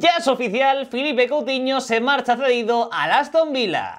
Ya es oficial, Felipe Coutinho se marcha cedido al Aston Villa.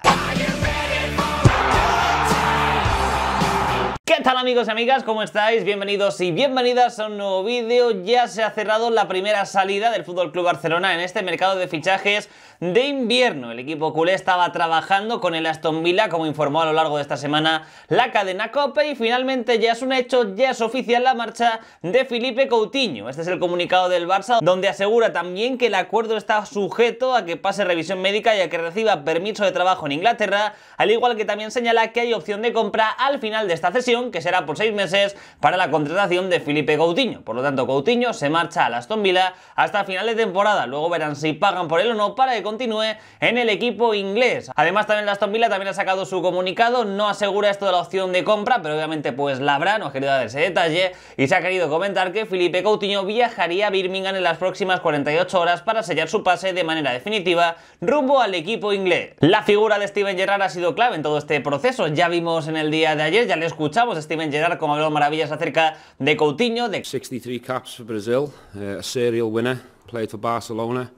¿Qué tal amigos y amigas? ¿Cómo estáis? Bienvenidos y bienvenidas a un nuevo vídeo. Ya se ha cerrado la primera salida del Fútbol Club Barcelona en este mercado de fichajes de invierno. El equipo culé estaba trabajando con el Aston Villa, como informó a lo largo de esta semana la cadena COPE y finalmente ya es un hecho, ya es oficial la marcha de Felipe Coutinho. Este es el comunicado del Barça donde asegura también que el acuerdo está sujeto a que pase revisión médica y a que reciba permiso de trabajo en Inglaterra, al igual que también señala que hay opción de compra al final de esta sesión, que será por seis meses para la contratación de Felipe Coutinho. Por lo tanto, Coutinho se marcha a la Aston Villa hasta final de temporada. Luego verán si pagan por él o no para que continúe en el equipo inglés. Además, también la Aston Villa también ha sacado su comunicado. No asegura esto de la opción de compra, pero obviamente pues la habrá. No ha querido dar ese detalle y se ha querido comentar que Felipe Coutinho viajaría a Birmingham en las próximas 48 horas para sellar su pase de manera definitiva rumbo al equipo inglés. La figura de Steven Gerrard ha sido clave en todo este proceso. Ya vimos en el día de ayer, ya le escuchamos escuchamos a Steven Gerrard como habló maravillas acerca de Coutinho. De... 63 caps for Brazil, uh, a serial winner, played for Barcelona.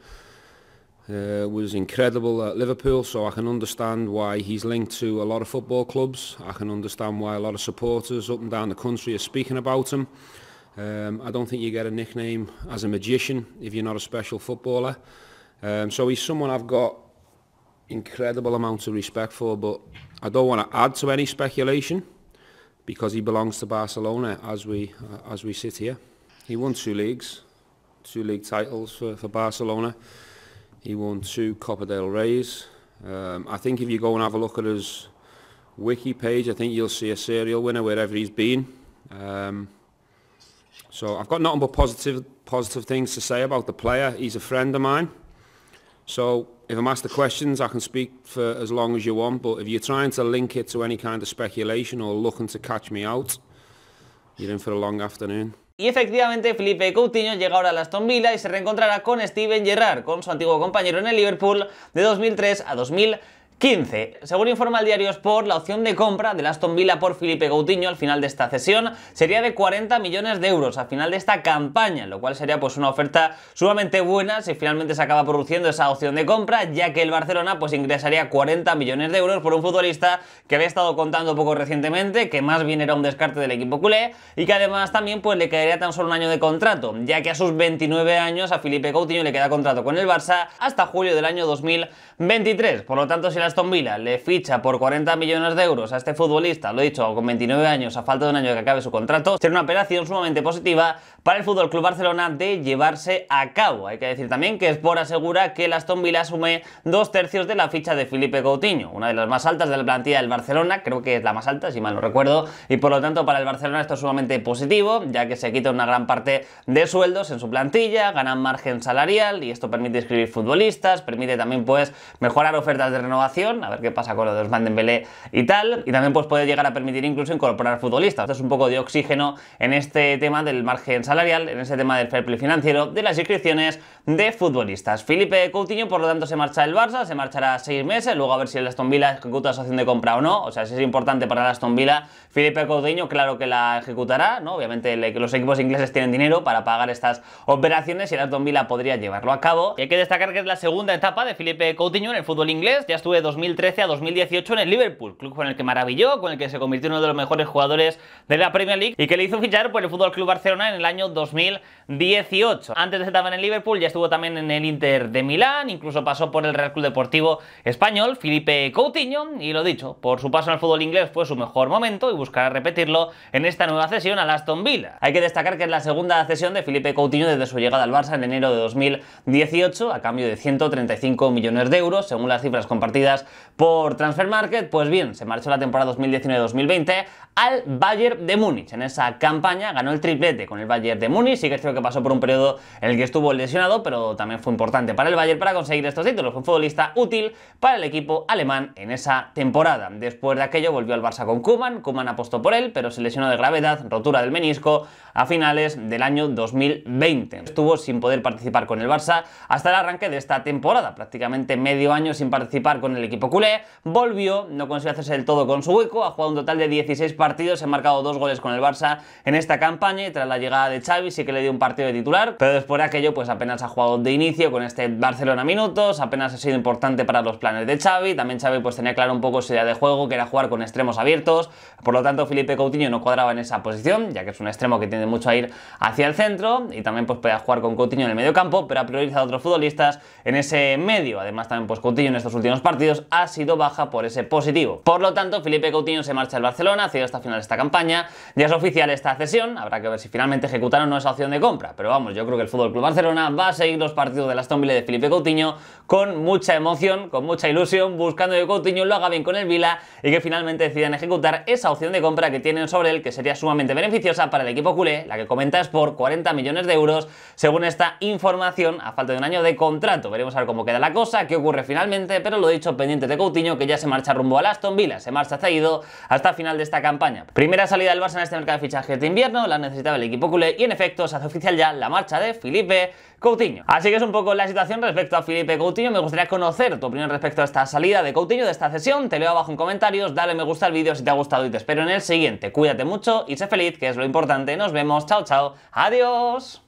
Uh, was incredible at Liverpool, so I can understand why he's linked to a lot of football clubs. I can understand why a lot of supporters up and down the country are speaking about him. Um, I don't think you get a nickname as a magician if you're not a special footballer. Um, so he's someone I've got incredible amounts of respect for, but I don't want to add to any speculation because he belongs to Barcelona as we uh, as we sit here. He won two leagues, two league titles for, for Barcelona. He won two Copa del Reys. Um, I think if you go and have a look at his wiki page, I think you'll see a serial winner wherever he's been. Um, so I've got nothing but positive positive things to say about the player. He's a friend of mine. So if I'm asked the questions, I can speak for as long as you want, but if you're trying to link it to any kind of speculation or looking to catch me out, you're in for a long afternoon. Y efectivamente, Felipe Coutinho llega ahora a Aston Villa y se reencontrará con Steven Gerrard, con su antiguo compañero en el Liverpool de 2003 a 2000. 15. Según informa el diario Sport, la opción de compra de Aston Villa por Felipe Gautiño al final de esta cesión sería de 40 millones de euros al final de esta campaña, lo cual sería pues una oferta sumamente buena si finalmente se acaba produciendo esa opción de compra, ya que el Barcelona pues ingresaría 40 millones de euros por un futbolista que había estado contando poco recientemente, que más bien era un descarte del equipo culé y que además también pues le quedaría tan solo un año de contrato, ya que a sus 29 años a Felipe Gautiño le queda contrato con el Barça hasta julio del año 2023. Por lo tanto, si las Aston Villa le ficha por 40 millones de euros a este futbolista, lo he dicho, con 29 años, a falta de un año que acabe su contrato, será una operación sumamente positiva para el Fútbol Club Barcelona de llevarse a cabo. Hay que decir también que por asegura que el Aston Villa asume dos tercios de la ficha de Felipe Coutinho, una de las más altas de la plantilla del Barcelona, creo que es la más alta, si mal no recuerdo, y por lo tanto para el Barcelona esto es sumamente positivo, ya que se quita una gran parte de sueldos en su plantilla, ganan margen salarial y esto permite inscribir futbolistas, permite también pues mejorar ofertas de renovación a ver qué pasa con lo de Osman Dembélé y tal, y también pues puede llegar a permitir incluso incorporar futbolistas. Esto es un poco de oxígeno en este tema del margen salarial, en este tema del fair play financiero, de las inscripciones de futbolistas. Felipe Coutinho, por lo tanto, se marcha del Barça, se marchará seis meses, luego a ver si el Aston Villa ejecuta su opción de compra o no, o sea, si es importante para el Aston Villa, Felipe Coutinho claro que la ejecutará, ¿no? Obviamente los equipos ingleses tienen dinero para pagar estas operaciones y el Aston Villa podría llevarlo a cabo. Y hay que destacar que es la segunda etapa de Felipe Coutinho en el fútbol inglés, ya estuve 2013 a 2018 en el Liverpool, club con el que maravilló, con el que se convirtió en uno de los mejores jugadores de la Premier League y que le hizo fichar por el Fútbol Club Barcelona en el año 2018. Antes de estar en el Liverpool ya estuvo también en el Inter de Milán, incluso pasó por el Real Club Deportivo Español, Felipe Coutinho, y lo dicho, por su paso al fútbol inglés fue su mejor momento y buscará repetirlo en esta nueva cesión al Aston Villa. Hay que destacar que es la segunda cesión de Felipe Coutinho desde su llegada al Barça en enero de 2018 a cambio de 135 millones de euros, según las cifras compartidas por Transfer Market, pues bien, se marchó la temporada 2019-2020 al Bayern de Múnich. En esa campaña ganó el triplete con el Bayern de Múnich, sí que creo que pasó por un periodo en el que estuvo lesionado, pero también fue importante para el Bayern para conseguir estos títulos. Fue un futbolista útil para el equipo alemán en esa temporada. Después de aquello volvió al Barça con Kuman, Kuman apostó por él, pero se lesionó de gravedad, rotura del menisco, a finales del año 2020. Estuvo sin poder participar con el Barça hasta el arranque de esta temporada, prácticamente medio año sin participar con el equipo culé, volvió, no consiguió hacerse el todo con su hueco, ha jugado un total de 16 partidos, ha marcado dos goles con el Barça en esta campaña y tras la llegada de Xavi sí que le dio un partido de titular, pero después de aquello pues apenas ha jugado de inicio con este Barcelona minutos, apenas ha sido importante para los planes de Xavi, también Xavi pues tenía claro un poco su idea de juego, que era jugar con extremos abiertos, por lo tanto Felipe Coutinho no cuadraba en esa posición, ya que es un extremo que tiende mucho a ir hacia el centro y también pues podía jugar con Coutinho en el medio campo, pero ha priorizado a otros futbolistas en ese medio, además también pues Coutinho en estos últimos partidos ha sido baja por ese positivo. Por lo tanto, Felipe Coutinho se marcha al Barcelona, sido hasta final de esta campaña. Ya es oficial esta cesión, habrá que ver si finalmente ejecutaron o no esa opción de compra. Pero vamos, yo creo que el Fútbol Club Barcelona va a seguir los partidos de la Aston de Felipe Coutinho con mucha emoción, con mucha ilusión, buscando que Coutinho lo haga bien con el Vila y que finalmente decidan ejecutar esa opción de compra que tienen sobre él, que sería sumamente beneficiosa para el equipo culé, la que comenta es por 40 millones de euros, según esta información, a falta de un año de contrato. Veremos a ver cómo queda la cosa, qué ocurre finalmente, pero lo dicho, de Coutinho, que ya se marcha rumbo a Aston Villa, se marcha cedido hasta final de esta campaña. Primera salida del Barça en este mercado de fichajes de invierno, la necesitaba el equipo culé y en efecto se hace oficial ya la marcha de Felipe Coutinho. Así que es un poco la situación respecto a Felipe Coutinho, me gustaría conocer tu opinión respecto a esta salida de Coutinho, de esta sesión. te leo abajo en comentarios, dale me gusta al vídeo si te ha gustado y te espero en el siguiente. Cuídate mucho y sé feliz, que es lo importante. Nos vemos, chao chao, adiós.